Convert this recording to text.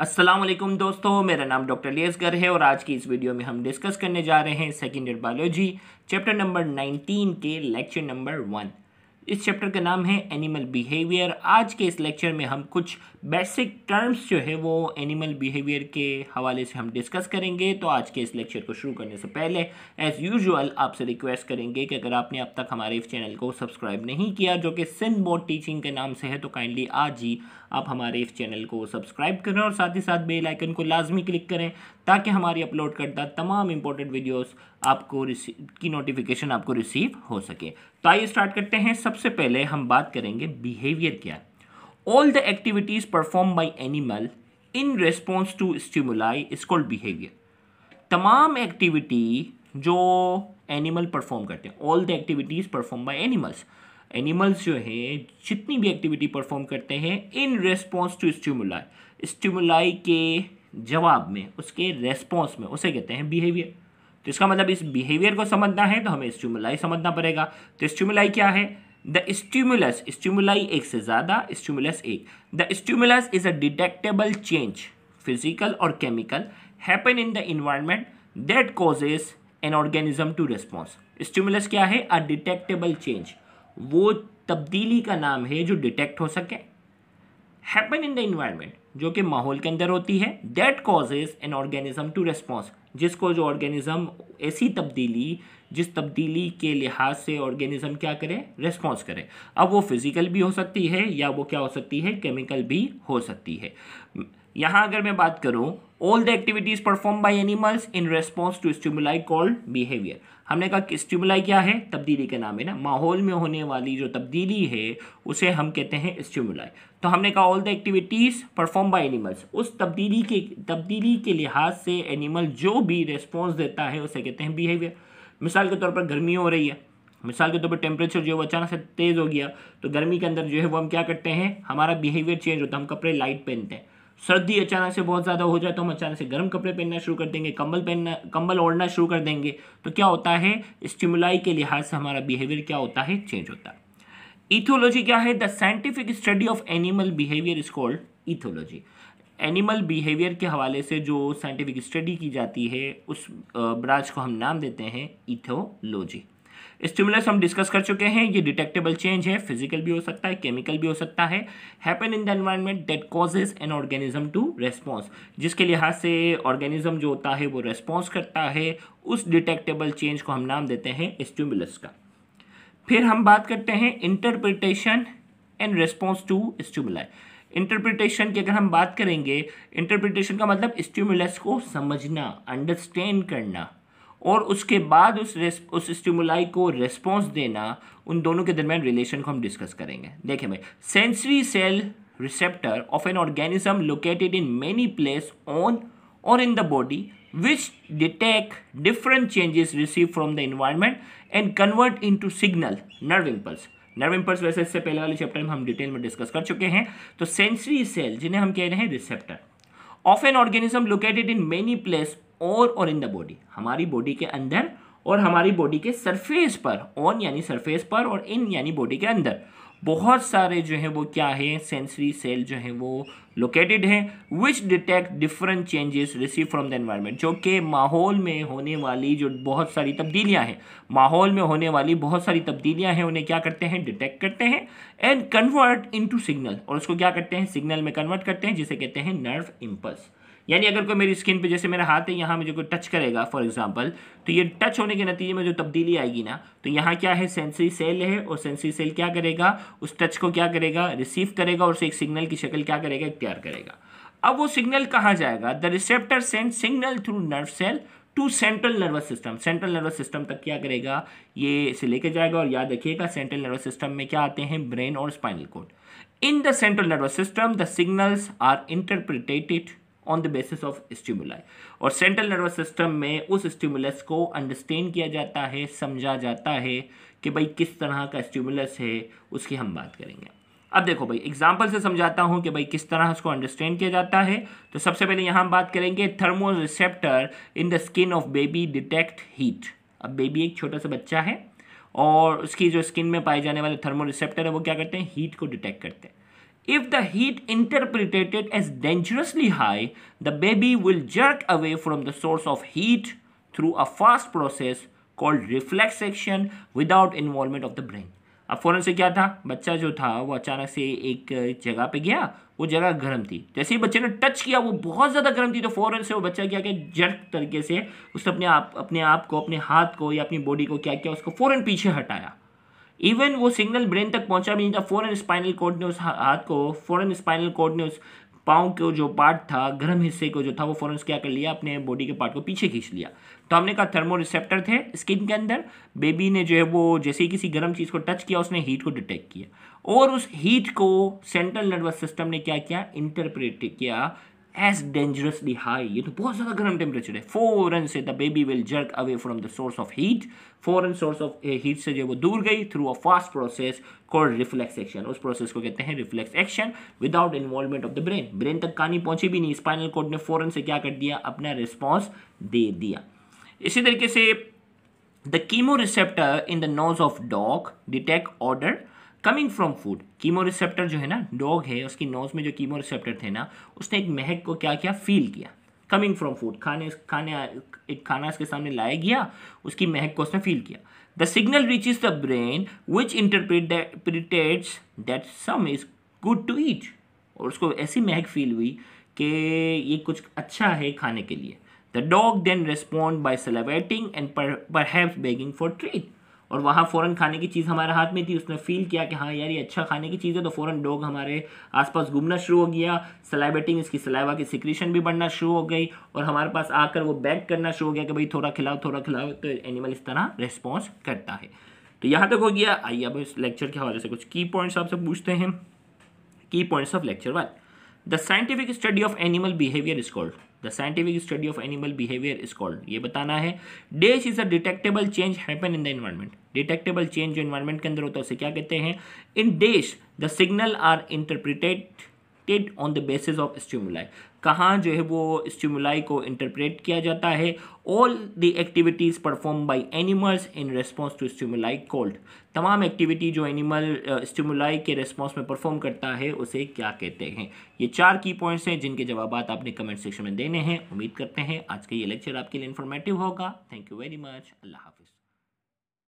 असलम दोस्तों मेरा नाम डॉक्टर लियसगर है और आज की इस वीडियो में हम डिस्कस करने जा रहे हैं second year biology chapter number 19 के लेक्चर नंबर वन इस चैप्टर का नाम है एनिमल बिहेवियर आज के इस लेक्चर में हम कुछ बेसिक टर्म्स जो है वो एनिमल बिहेवियर के हवाले से हम डिस्कस करेंगे तो आज के इस लेक्चर को शुरू करने से पहले एज़ यूजुअल आपसे रिक्वेस्ट करेंगे कि अगर आपने अब तक हमारे इस चैनल को सब्सक्राइब नहीं किया जो कि सिंध बोर्ड टीचिंग के नाम से है तो काइंडली आज ही आप हमारे इस चैनल को सब्सक्राइब करें और साथ ही साथ बेलाइकन को लाजमी क्लिक करें ताकि हमारी अपलोड करता तमाम इंपॉर्टेंट वीडियोज़ आपको रिसीव की नोटिफिकेशन आपको रिसीव हो सके तो आइए स्टार्ट करते हैं सबसे पहले हम बात करेंगे बिहेवियर क्या all the activities perform by animal in response to stimuli is called behaviour तमाम एक्टिविटी जो एनिमल परफॉर्म करते हैं all the activities perform by animals animals जो हैं जितनी भी एक्टिविटी परफॉर्म करते हैं in response to stimuli stimuli के जवाब में उसके रेस्पॉन्स में उसे कहते हैं बिहेवियर तो इसका मतलब इस बिहेवियर को समझना है तो हमें स्टूमुलाई समझना पड़ेगा तो स्टिमुलाई क्या है द स्ट्यूमुलस स्टिमुलाई एक से ज़्यादा स्ट्यूमुलस एक the stimulus is a detectable change physical और chemical happen in the environment that causes an organism to response stimulus क्या है अ डिटेक्टेबल चेंज वो तब्दीली का नाम है जो डिटेक्ट हो सके हैपन इन द इन्वायरमेंट जो कि माहौल के अंदर होती है that causes an organism to response जिसको जो ऑर्गेनिज़म ऐसी तब्दीली जिस तब्दीली के लिहाज से ऑर्गेनिज़म क्या करे रिस्पॉन्स करे अब वो फिज़िकल भी हो सकती है या वो क्या हो सकती है केमिकल भी हो सकती है यहाँ अगर मैं बात करूँ all the activities perform by animals in response to stimuli called behaviour हमने कहा कि स्टिमुलाई क्या है तब्दीली के नाम है ना माहौल में होने वाली जो तब्दीली है उसे हम कहते हैं स्टिमुलाई तो हमने कहा all the activities perform by animals उस तब्दीली के तब्दीली के लिहाज से एनिमल जो भी रेस्पॉन्स देता है उसे कहते हैं बिहेवियर मिसाल के तौर पर गर्मी हो रही है मिसाल के तौर पर टेम्परेचर जो है वो अचानक से तेज़ हो गया तो गर्मी के अंदर जो है वो हम क्या करते हैं हमारा बिहेवियर चेंज होता है हम कपड़े लाइट पहनते हैं सर्दी अचानक से बहुत ज़्यादा हो जाए तो हम अचानक से गर्म कपड़े पहनना शुरू कर देंगे कंबल पहनना कंबल ओढ़ना शुरू कर देंगे तो क्या होता है स्टिमुलाई के लिहाज से हमारा बिहेवियर क्या होता है चेंज होता है इथोलॉजी क्या है the scientific study of animal behaviour is called ethology animal behaviour के हवाले से जो साइंटिफिक स्टडी की जाती है उस ब्रांच को हम नाम देते हैं इथोलॉजी स्टिमुलस हम डिस्कस कर चुके हैं ये डिटेक्टेबल चेंज है फिजिकल भी हो सकता है केमिकल भी हो सकता है happen in the environment that causes an organism to response जिसके लिहाज से ऑर्गेनिज्म जो होता है वो रेस्पॉन्स करता है उस डिटेक्टेबल चेंज को हम नाम देते हैं स्टिमुलस का फिर हम बात करते हैं interpretation and response to stimuli interpretation की अगर हम बात करेंगे इंटरप्रिटेशन का मतलब स्टिमुलस को समझना अंडरस्टैंड करना और उसके बाद उस उस स्टिमुलाई को रेस्पॉन्स देना उन दोनों के दरमियान रिलेशन को हम डिस्कस करेंगे देखें भाई sensory cell receptor of an organism located in many place on or in the body which different changes receive from the environment and convert into signal nerve impulse nerve impulse वैसे इससे पहले वाले chapter में हम detail में discuss कर चुके हैं तो सेंसरी सेल जिन्हें हम कह रहे हैं receptor of an organism located in many place on or in the body हमारी बॉडी के अंदर और हमारी बॉडी के सरफेस पर ऑन यानी सरफेस पर और इन यानी बॉडी के अंदर बहुत सारे जो हैं वो क्या है सेंसरी सेल जो हैं वो लोकेटेड हैं which detect different changes receive from the environment जो कि माहौल में होने वाली जो बहुत सारी तब्दीलियां हैं माहौल में होने वाली बहुत सारी तब्दीलियां हैं उन्हें क्या करते हैं डिटेक्ट करते हैं एंड कन्वर्ट इनटू सिग्नल और उसको क्या करते हैं सिग्नल में कन्वर्ट करते हैं जिसे कहते हैं नर्व इम्पल्स यानी अगर कोई मेरी स्किन पे जैसे मेरा हाथ है यहाँ मुझे कोई टच करेगा फॉर एग्जांपल तो ये टच होने के नतीजे में जो तब्दीली आएगी ना तो यहाँ क्या है सेंसरी सेल है और सेंसरी सेल क्या करेगा उस टच को क्या करेगा रिसीव करेगा और उसे एक सिग्नल की शक्ल क्या करेगा इख्तियार करेगा अब वो सिग्नल कहाँ जाएगा the receptor send signal through nerve cell to central nervous system central nervous system तक क्या करेगा ये इसे लेके जाएगा और याद रखिएगा सेंट्रल नर्वस सिस्टम में क्या आते हैं ब्रेन और spinal cord in the central nervous system the signals are interpreted on the basis of stimuli और सेंट्रल नर्वस सिस्टम में उस स्टिमुलस को अंडरस्टैंड किया जाता है समझा जाता है कि भाई किस तरह का स्टिमुलस है उसकी हम बात करेंगे अब देखो भाई एग्जाम्पल से समझाता हूँ कि भाई किस तरह उसको अंडरस्टैंड किया जाता है तो सबसे पहले यहाँ हम बात करेंगे thermo receptor in the skin of baby detect heat अब बेबी एक छोटा सा बच्चा है और उसकी जो स्किन में पाए जाने वाले थर्मो रिसेप्टर है वो क्या करते हैं हीट को डिटेक्ट करते हैं If the heat interpreted as dangerously high, the baby will jerk away from the source of heat through a fast process called reflex action without involvement of the brain. अब फ़ौरन से क्या था बच्चा जो था वो अचानक से एक जगह पे गया वो जगह गर्म थी जैसे ही बच्चे ने टच किया वो बहुत ज़्यादा गर्म थी तो फ़ौरन से वो बच्चा क्या क्या जर्क तरीके से उसने अपने आप अपने आप को अपने हाथ को या अपनी बॉडी को क्या किया उसको फ़ौरन पीछे हटाया इवन वो सिग्नल ब्रेन तक पहुंचा भी नहीं था फॉरन स्पाइनल कोड ने उस हाथ को फॉरन स्पाइनल कोड ने उस पाँव को जो पार्ट था गर्म हिस्से को जो था वो फॉरन क्या कर लिया अपने बॉडी के पार्ट को पीछे खींच लिया तो हमने कहा थर्मो रिसेप्टर थे स्किन के अंदर बेबी ने जो है वो जैसे ही किसी गर्म चीज़ को टच किया उसने हीट को डिटेक्ट किया और उस हीट को सेंट्रल नर्वस सिस्टम ने क्या किया इंटरप्रेट किया एज डेंजरसली हाई ये तो बहुत ज़्यादा गर्म टेम्परेचर है फ़ौरन से the baby will jerk away from the source of heat फ़ौरन सोर्स ऑफ हीट से जो वो दूर गई through a fast process call reflex action उस प्रोसेस को कहते हैं reflex action without involvement of the brain brain तक कहानी पहुंची भी नहीं स्पाइनल कोड ने फोरन से क्या कर दिया अपना रिस्पॉन्स दे दिया इसी तरीके से the chemo receptor in the nose of dog detect odour coming from food chemo receptor जो है ना डॉग है उसकी नोज में जो कीमो रिसेप्टर थे ना उसने एक महक को क्या किया फील किया कमिंग फ्रॉम फूड खाने खाने एक खाना इसके सामने लाया गया उसकी महक को उसने फील किया the signal reach is the brain which interprets that some is good to eat और उसको ऐसी महक फील हुई कि ये कुछ अच्छा है खाने के लिए the dog then respond by celebrating and पर बेगिंग फॉर ट्रीट और वहाँ फ़ौरन खाने की चीज़ हमारे हाथ में थी उसने फील किया कि हाँ यार ये अच्छा खाने की चीज़ है तो फ़ौरन डॉग हमारे आसपास घूमना शुरू हो गया सलाइबेटिंग इसकी सलाइवा की सिक्रीशन भी बढ़ना शुरू हो गई और हमारे पास आकर वो बैक करना शुरू हो गया कि भाई थोड़ा खिलाओ थोड़ा खिलाओ तो एनिमल इस तरह रिस्पॉन्स करता है तो यहाँ तक हो गया आइए अब इस लेक्चर के हवाले से कुछ की पॉइंट्स आपसे पूछते हैं की points of lecture one the scientific study of animal behaviour is called the scientific study of animal behaviour is called ये बताना है dash is a detectable change happen in the environment detectable change जो environment के अंदर होता है उसे क्या कहते हैं in dash the signals are interpreted interpreted on the basis of stimuli कहाँ जो है वो स्टिमुलाई को इंटरप्रेट किया जाता है all the activities perform by animals in response to stimuli called तमाम एक्टिविटी जो एनिमल स्टिमुलाई के रेस्पॉन्स में परफॉर्म करता है उसे क्या कहते हैं ये चार की पॉइंट्स हैं जिनके जवाब आपने कमेंट सेक्शन में देने हैं उम्मीद करते हैं आज का ये लेक्चर आपके लिए इन्फॉर्मेटिव होगा thank you very much Allah हाफि